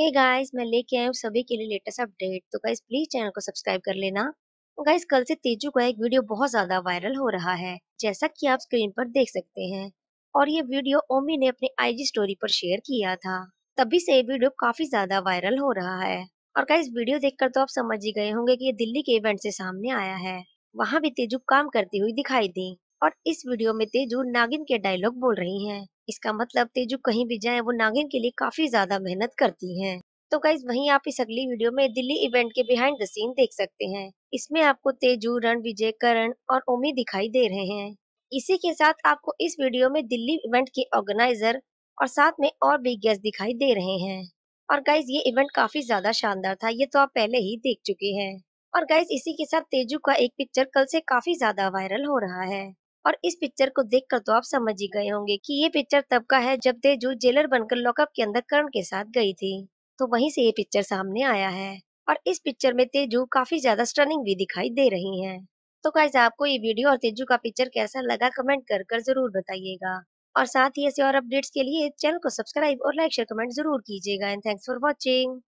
hey guys मैं लेके आया हूँ सभी के लिए लेटेस्ट अपडेट तो गाइस प्लीज चैनल को सब्सक्राइब कर लेना गाइस कल से तेजू का एक वीडियो बहुत ज्यादा वायरल हो रहा है जैसा कि आप स्क्रीन पर देख सकते हैं और ये वीडियो ओमी ने अपने आईजी स्टोरी पर शेयर किया था तभी से ये वीडियो काफी ज्यादा वायरल हो रहा है और गाइस वीडियो देख तो आप समझ ही गए होंगे की ये दिल्ली के इवेंट से सामने आया है वहाँ भी तेजू काम करती हुई दिखाई दी और इस वीडियो में तेजू नागिन के डायलॉग बोल रही है इसका मतलब तेजू कहीं भी जाए वो नागिन के लिए काफी ज्यादा मेहनत करती है तो गाइज वहीं आप इस अगली वीडियो में दिल्ली इवेंट के बिहाइंड द सीन देख सकते हैं इसमें आपको तेजू रण विजय करण और ओमी दिखाई दे रहे हैं इसी के साथ आपको इस वीडियो में दिल्ली इवेंट के ऑर्गेनाइजर और साथ में और भी गेस्ट दिखाई दे रहे हैं और गाइज ये इवेंट काफी ज्यादा शानदार था ये तो आप पहले ही देख चुके हैं और गाइज इसी के साथ तेजू का एक पिक्चर कल से काफी ज्यादा वायरल हो रहा है और इस पिक्चर को देख तो आप समझ ही गए होंगे की ये पिक्चर तब का है जब तेजू जेलर बनकर लॉकअप के अंदर करण के साथ गयी थी तो वहीं से ये पिक्चर सामने आया है और इस पिक्चर में तेजू काफी ज्यादा स्टनिंग भी दिखाई दे रही है तो गाइज आपको ये वीडियो और तेजू का पिक्चर कैसा लगा कमेंट कर कर जरूर बताइएगा और साथ ही ऐसे और अपडेट्स के लिए चैनल को सब्सक्राइब और लाइक शेयर कमेंट जरूर कीजिएगा एंड थैंक्स फॉर वॉचिंग